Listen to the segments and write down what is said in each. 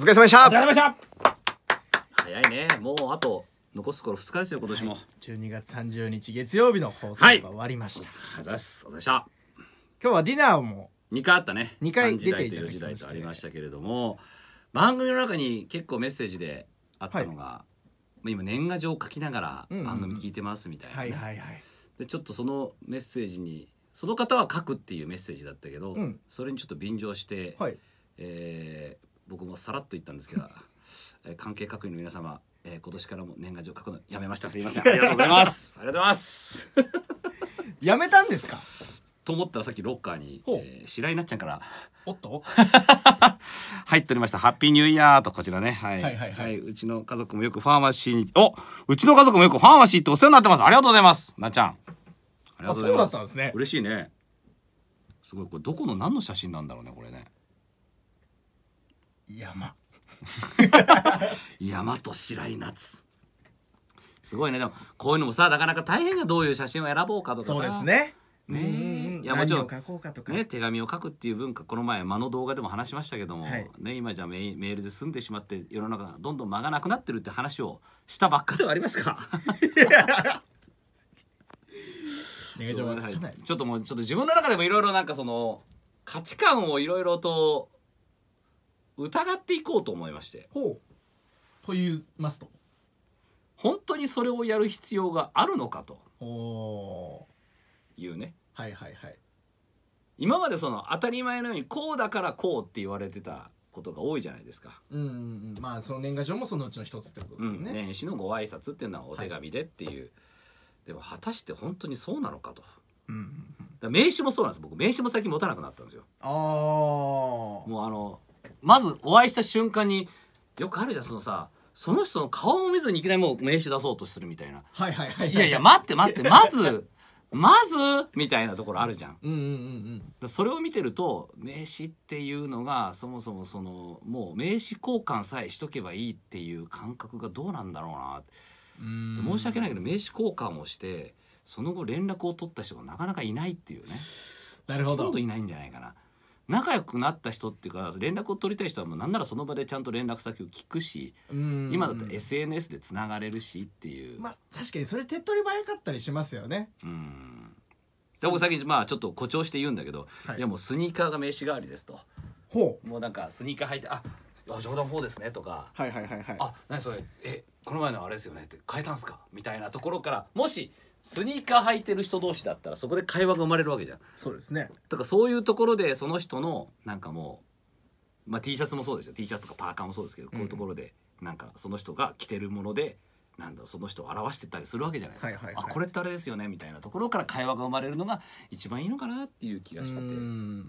お疲れ様でしたお疲れ様でした早いねもうあと残す頃2日ですよ今年も、はい、12月30日月曜日の放送が終わりました、はい、すお疲れ様今日はディナーも2回あったね2回出ていただき時代とありましたけれども番組の中に結構メッセージであったのが、はい、今年賀状を書きながら番組聞いてますみたいな、ねうんうん、はいはいはいでちょっとそのメッセージにその方は書くっていうメッセージだったけど、うん、それにちょっと便乗して、はい、えー、僕もさらっと言ったんですけど、えー、関係各位の皆様、えー、今年からも年賀状書くのやめましたすいませんありがとうございます ありがとうございます やめたんですかと思ったらさっきロッカーに、えー、白井なっちゃんからおっと入っておりました「ハッピーニューイヤー」とこちらねはい、はい、はいはい、うちの家族もよくファーマシーにおうちの家族もよくファーマシーってお世話になってますありがとうございますなっちゃんありがとうございますそうだったんですね嬉しいねすごいこれどこの何の写真なんだろうねこれね山山と白い夏すごいねでもこういうのもさなかなか大変がどういう写真を選ぼうかとかさそうですねねいやもちろんね、手紙を書くっていう文化この前間の動画でも話しましたけども、はい、ね、今じゃメールで済んでしまって世の中がどんどん間がなくなってるって話をしたばっかではありますか ちょっともうちょっと自分の中でもいろいろなんかその価値観をいろいろと疑っていこうと思いましてほうと言いますと本当にそれをやる必要があるのかというねはいはいはい今までその当たり前のようにこうだからこうって言われてたことが多いじゃないですか。うん、うん、まあその年賀状もそのうちの一つってことですよね。うん、年始のご挨拶っていうのはお手紙でっていう、はい、でも果たして本当にそうなのかと。うん、うん、名刺もそうなんです僕名刺も最近持たなくなったんですよ。ああ。もうあのまずお会いした瞬間によくあるじゃんそのさその人の顔も見ずにいきなりもう名刺出そうとするみたいな。はいはいはい、はい。いやいや待って待ってまず まずみたいなところあるじゃん。うんうんうんうん、それを見てると名刺っていうのがそもそもそのもう名刺交換さえしとけばいいっていう感覚がどうなんだろうな申し訳ないけど名刺交換をしてその後連絡を取った人がなかなかいないっていうねなるほどほとんどいないんじゃないかな。仲良くなった人っていうか連絡を取りたい人はもうなんならその場でちゃんと連絡先を聞くし今だったら SNS でつながれるしっていうまあ確かにそれ手っ取り早かったりしますよねうんで僕最近まあちょっと誇張して言うんだけど、はい、いやもうスニーカーが名刺代わりですとほうもうなんかスニーカー履いて「あっ冗談4ですね」とか「はいはいはいはい、あ何それえこの前のあれですよね」って変えたんすかみたいなところからもしスニーカー履いてる人同士だったらそこで会話が生まれるわけじゃんそうですねだからそういうところでその人のなんかもう、まあ、T シャツもそうですよ T シャツとかパーカーもそうですけど、こういうところでなんかその人が着てるものでなんだその人を表してたりするわけじゃないですか、はいはいはい、あこれってあれですよねみたいなところから会話が生まれるのが一番いいのかなっていう気がしたてうん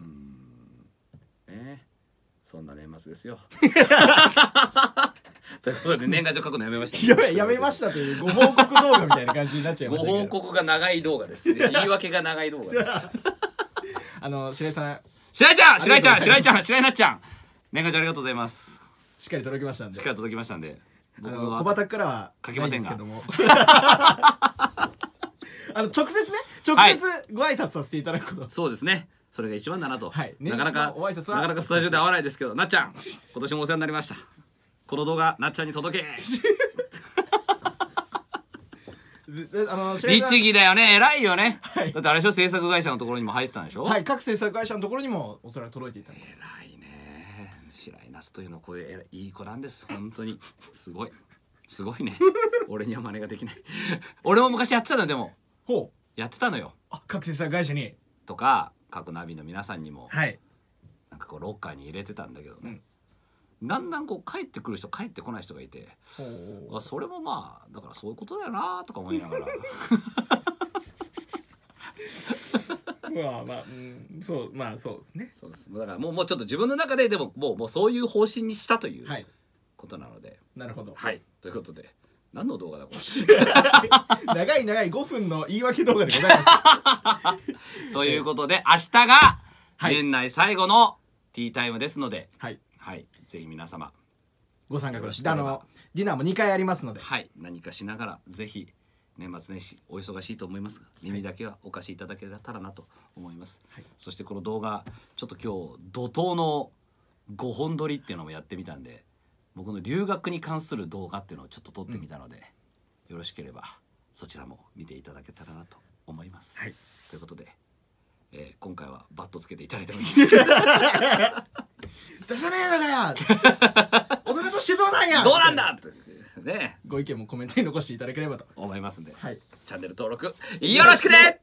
ねそんな年末ですよ ということで年賀状書くのやめましたやめやめましたというご報告動画みたいな感じになっちゃいまごしたけど報告が長い動画です言い訳が長い動画です あの白井さん白井ちゃん白井ちゃん白井ちゃん白井なっちゃん年賀状ありがとうございますしっかり届きましたんしっかり届きましたんであの小畑からは書けませんがけども あの直接ね直接ご挨拶させていただくこと、そうですねそれが一番だなと、はいなかなか挨拶はなかなかスタジオで会わないですけどなっちゃん 今年もお世話になりましたこの動画なっちゃんに届け あの律儀だよね偉いよね、はい、だってあれでしょ制作会社のところにも入ってたんでしょはい各制作会社のところにもおそらく届いていた偉いね白井那須というのこういういい子なんです本当にすごいすごいね俺には真似ができない俺も昔やってたのでもほうやってたのよあ各制作会社にとか各ナビの皆さんにもはいなんかこうロッカーに入れてたんだけどね、うんだんだんこう帰ってくる人帰ってこない人がいてあそれもまあだからそういうことだよなとか思いながら。まあまあ、うん、そうまあそうですねそうですだからもうもうちょっと自分の中ででももうもうそういう方針にしたということなので、なるほどはいということで何の動画だこれ 長い長い5分の言い訳動画でございます ということで明日が年内最後のティータイムですので、はいはいぜひ皆様ご参加くださいあのディナーも2回ありますのではい何かしながらぜひ年末年始お忙しいと思いますが耳だけはお貸しいただけたらなと思います、はい、そしてこの動画ちょっと今日怒涛の5本撮りっていうのもやってみたんで僕の留学に関する動画っていうのをちょっと撮ってみたので、うん、よろしければそちらも見ていただけたらなと思います。はい、ということで、えー、今回はバットつけていただいてもいいですか 出さねえのかよ 大人としてどうなんやどうなんだねご意見もコメントに残していただければと思いますんで、はい、チャンネル登録よろしくね